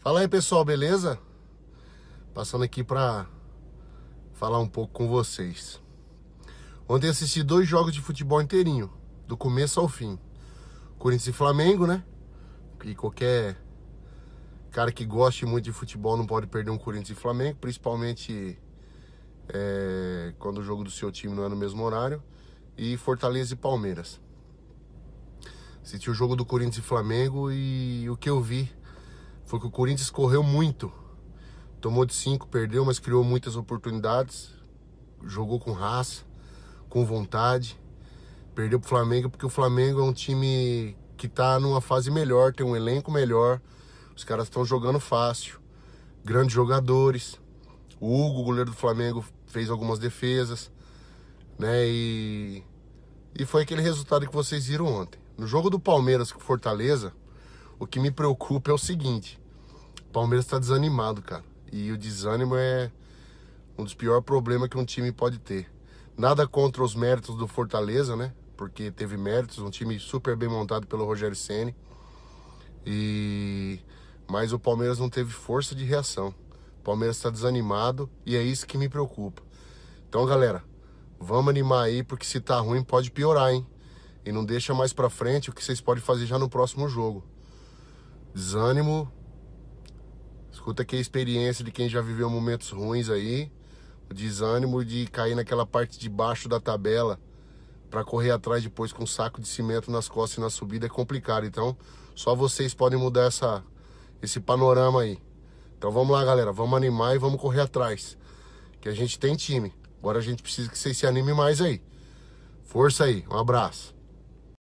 Fala aí pessoal, beleza? Passando aqui para falar um pouco com vocês. Ontem assisti dois jogos de futebol inteirinho, do começo ao fim. Corinthians e Flamengo, né? E qualquer cara que goste muito de futebol não pode perder um Corinthians e Flamengo, principalmente é, quando o jogo do seu time não é no mesmo horário. E Fortaleza e Palmeiras. Assisti o jogo do Corinthians e Flamengo e o que eu vi foi que o Corinthians correu muito. Tomou de 5, perdeu, mas criou muitas oportunidades. Jogou com raça, com vontade. Perdeu pro Flamengo porque o Flamengo é um time que está numa fase melhor, tem um elenco melhor. Os caras estão jogando fácil. Grandes jogadores. O Hugo, goleiro do Flamengo, fez algumas defesas, né? E e foi aquele resultado que vocês viram ontem. No jogo do Palmeiras com Fortaleza, o que me preocupa é o seguinte: o Palmeiras está desanimado, cara. E o desânimo é um dos piores problemas que um time pode ter. Nada contra os méritos do Fortaleza, né? Porque teve méritos, um time super bem montado pelo Rogério Ceni. E mas o Palmeiras não teve força de reação. O Palmeiras está desanimado e é isso que me preocupa. Então, galera, vamos animar aí porque se tá ruim pode piorar, hein? E não deixa mais para frente o que vocês podem fazer já no próximo jogo desânimo. Escuta aqui a experiência de quem já viveu momentos ruins aí. O desânimo de cair naquela parte de baixo da tabela para correr atrás depois com um saco de cimento nas costas e na subida é complicado. Então, só vocês podem mudar essa, esse panorama aí. Então vamos lá, galera. Vamos animar e vamos correr atrás. Que a gente tem time. Agora a gente precisa que vocês se animem mais aí. Força aí. Um abraço.